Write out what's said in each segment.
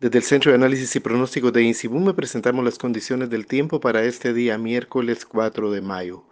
Desde el Centro de Análisis y Pronóstico de me presentamos las condiciones del tiempo para este día, miércoles 4 de mayo.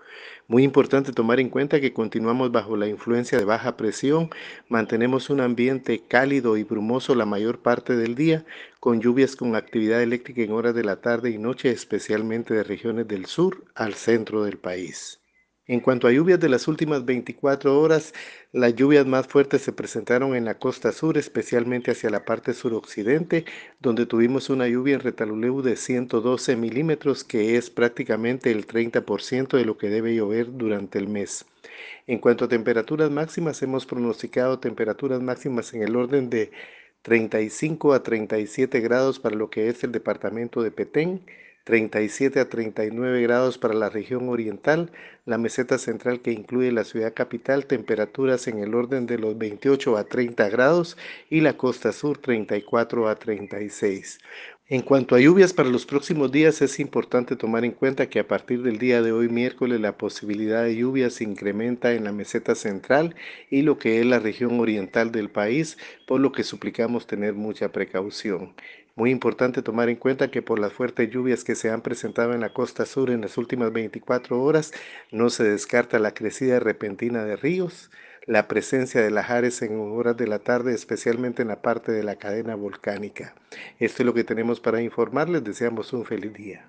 Muy importante tomar en cuenta que continuamos bajo la influencia de baja presión, mantenemos un ambiente cálido y brumoso la mayor parte del día, con lluvias con actividad eléctrica en horas de la tarde y noche, especialmente de regiones del sur al centro del país. En cuanto a lluvias de las últimas 24 horas, las lluvias más fuertes se presentaron en la costa sur, especialmente hacia la parte suroccidente, donde tuvimos una lluvia en Retaluleu de 112 milímetros, que es prácticamente el 30% de lo que debe llover durante el mes. En cuanto a temperaturas máximas, hemos pronosticado temperaturas máximas en el orden de 35 a 37 grados para lo que es el departamento de Petén 37 a 39 grados para la región oriental, la meseta central que incluye la ciudad capital, temperaturas en el orden de los 28 a 30 grados y la costa sur 34 a 36. En cuanto a lluvias para los próximos días, es importante tomar en cuenta que a partir del día de hoy miércoles la posibilidad de lluvias se incrementa en la meseta central y lo que es la región oriental del país, por lo que suplicamos tener mucha precaución. Muy importante tomar en cuenta que por las fuertes lluvias que se han presentado en la costa sur en las últimas 24 horas, no se descarta la crecida repentina de ríos la presencia de las en horas de la tarde, especialmente en la parte de la cadena volcánica. Esto es lo que tenemos para informarles. Deseamos un feliz día.